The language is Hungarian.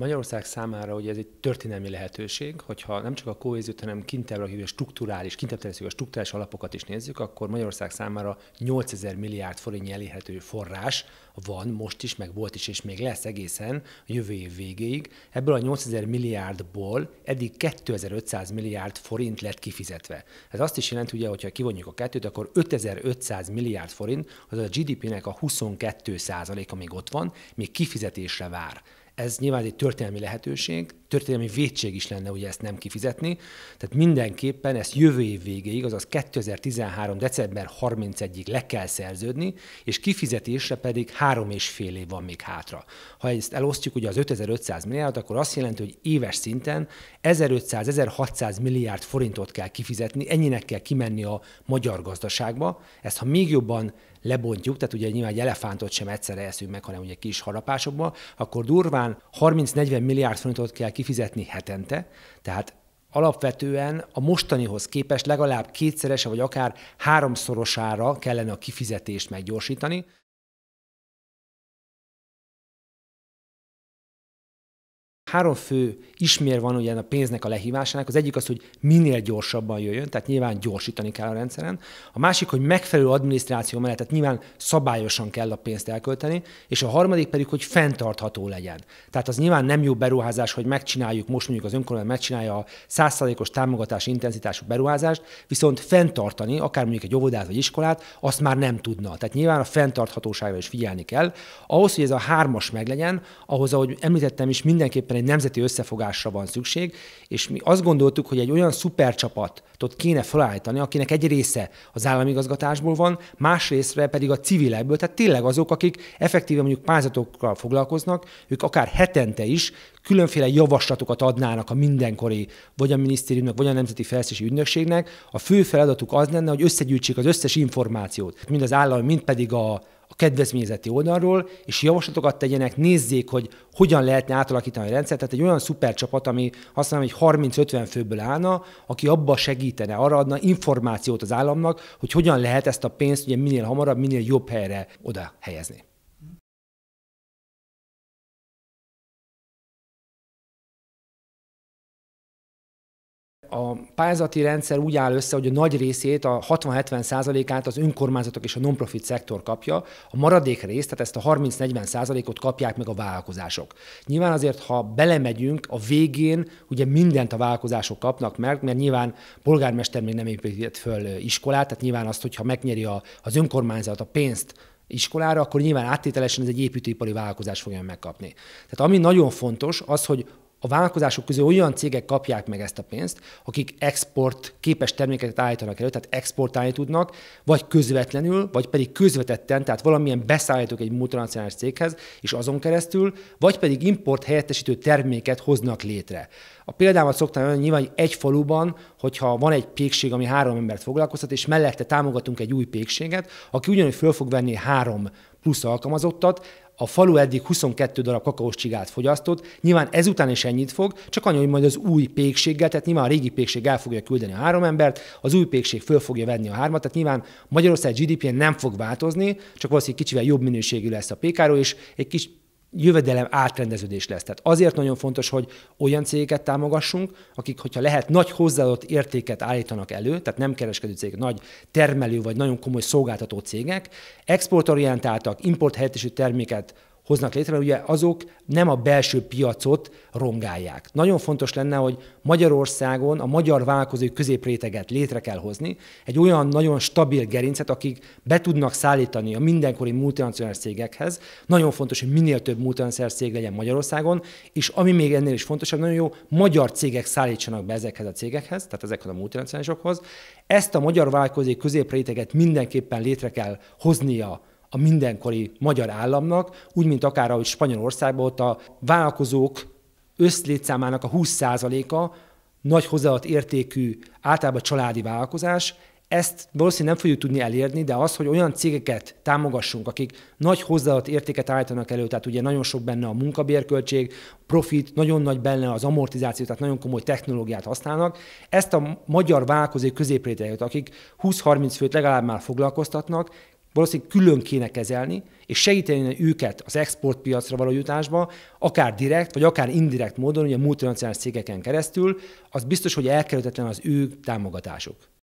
Magyarország számára ugye ez egy történelmi lehetőség, hogyha nem csak a kohéziót, hanem a hívő strukturális, kintebbre a strukturális alapokat is nézzük, akkor Magyarország számára 8000 milliárd forintnyi elérhető forrás van most is, meg volt is, és még lesz egészen a jövő év végéig. Ebből a 8000 milliárdból eddig 2500 milliárd forint lett kifizetve. Ez azt is jelenti, ugye, hogyha kivonjuk a kettőt, akkor 5500 milliárd forint, az a GDP-nek a 22 százaléka még ott van, még kifizetésre vár ez nyilván egy történelmi lehetőség, történelmi védség is lenne ugye ezt nem kifizetni. Tehát mindenképpen ezt jövő év végéig, azaz 2013. december 31-ig le kell szerződni, és kifizetésre pedig három és fél év van még hátra. Ha ezt elosztjuk ugye az 5500 milliárdot, akkor azt jelenti, hogy éves szinten 1500-1600 milliárd forintot kell kifizetni, ennyinek kell kimenni a magyar gazdaságba. Ezt ha még jobban lebontjuk, tehát ugye nyilván egy elefántot sem egyszerre eszünk meg, hanem ugye kis harapásokba, akkor durván 30-40 milliárd forintot kell kifizetni hetente, tehát alapvetően a mostanihoz képest legalább kétszerese vagy akár háromszorosára kellene a kifizetést meggyorsítani. Három fő ismér van ugye a pénznek a lehívásának. Az egyik az, hogy minél gyorsabban jöjjön, tehát nyilván gyorsítani kell a rendszeren. A másik, hogy megfelelő adminisztráció mellett, tehát nyilván szabályosan kell a pénzt elkölteni, és a harmadik pedig, hogy fenntartható legyen. Tehát az nyilván nem jó beruházás, hogy megcsináljuk, most mondjuk az önkormányzat megcsinálja a százszázalékos támogatási intenzitású beruházást, viszont fenntartani, akár mondjuk egy óvodát vagy iskolát, azt már nem tudna. Tehát nyilván a fenntarthatóságra is figyelni kell. Ahhoz, hogy ez a hármas meglegyen, ahhoz, ahogy említettem is, mindenképpen egy nemzeti összefogásra van szükség, és mi azt gondoltuk, hogy egy olyan szupercsapatot kéne felállítani, akinek egy része az államigazgatásból van, más részre pedig a civilekből, tehát tényleg azok, akik effektíve mondjuk pályázatokkal foglalkoznak, ők akár hetente is különféle javaslatokat adnának a mindenkori, vagy a minisztériumnak, vagy a Nemzeti Felszési Ügynökségnek. A fő feladatuk az lenne, hogy összegyűjtsék az összes információt, mind az állami, mind pedig a, kedvezményezeti oldalról, és javaslatokat tegyenek, nézzék, hogy hogyan lehetne átalakítani a rendszert. Tehát egy olyan szuper csapat, ami azt mondom, hogy 30-50 főből állna, aki abba segítene, arra adna információt az államnak, hogy hogyan lehet ezt a pénzt ugye minél hamarabb, minél jobb helyre oda helyezni. a pályázati rendszer úgy áll össze, hogy a nagy részét, a 60-70 százalékát az önkormányzatok és a non-profit szektor kapja, a maradék részt, tehát ezt a 30-40 százalékot kapják meg a vállalkozások. Nyilván azért, ha belemegyünk, a végén ugye mindent a vállalkozások kapnak meg, mert nyilván polgármester még nem épített föl iskolát, tehát nyilván azt, hogyha megnyeri a, az önkormányzat a pénzt, iskolára, akkor nyilván áttételesen ez egy építőipari vállalkozás fogja megkapni. Tehát ami nagyon fontos, az, hogy a vállalkozások közül olyan cégek kapják meg ezt a pénzt, akik export képes termékeket állítanak elő, tehát exportálni tudnak, vagy közvetlenül, vagy pedig közvetetten, tehát valamilyen beszállítók egy multinacionális céghez, és azon keresztül, vagy pedig import helyettesítő terméket hoznak létre. A példámat szoktam mondani, nyilván hogy egy faluban, hogyha van egy pékség, ami három embert foglalkoztat, és mellette támogatunk egy új pékséget, aki ugyanúgy föl fog venni három plusz alkalmazottat, a falu eddig 22 darab kakaós csigát fogyasztott, nyilván ezután is ennyit fog, csak annyi, hogy majd az új pékséggel, tehát nyilván a régi pékség el fogja küldeni a három embert, az új pékség föl fogja venni a hármat, tehát nyilván Magyarország GDP-je nem fog változni, csak valószínűleg kicsivel jobb minőségű lesz a pékáró, és egy kis jövedelem átrendeződés lesz. Tehát azért nagyon fontos, hogy olyan cégeket támogassunk, akik, hogyha lehet, nagy hozzáadott értéket állítanak elő, tehát nem kereskedő cégek, nagy termelő vagy nagyon komoly szolgáltató cégek, exportorientáltak, import helyettesítő terméket hoznak létre, ugye azok nem a belső piacot rongálják. Nagyon fontos lenne, hogy Magyarországon a magyar vállalkozói középréteget létre kell hozni, egy olyan nagyon stabil gerincet, akik be tudnak szállítani a mindenkori multinacionális cégekhez. Nagyon fontos, hogy minél több multinacionális cég legyen Magyarországon, és ami még ennél is fontosabb, nagyon jó magyar cégek szállítsanak be ezekhez a cégekhez, tehát ezekhez a multinacionálisokhoz. Ezt a magyar vállalkozói középréteget mindenképpen létre kell hoznia a mindenkori magyar államnak, úgy, mint akár ahogy Spanyolországban ott a vállalkozók összlétszámának a 20%-a nagy hozzáadott értékű, általában családi vállalkozás, ezt valószínűleg nem fogjuk tudni elérni, de az, hogy olyan cégeket támogassunk, akik nagy hozzáadott értéket állítanak elő, tehát ugye nagyon sok benne a munkabérköltség, profit, nagyon nagy benne az amortizáció, tehát nagyon komoly technológiát használnak. Ezt a magyar vállalkozói középréteget, akik 20-30 főt legalább már foglalkoztatnak, valószínűleg külön kéne kezelni, és segíteni őket az exportpiacra való jutásba, akár direkt, vagy akár indirekt módon, ugye multinacionális cégeken keresztül, az biztos, hogy elkerülhetetlen az ő támogatásuk.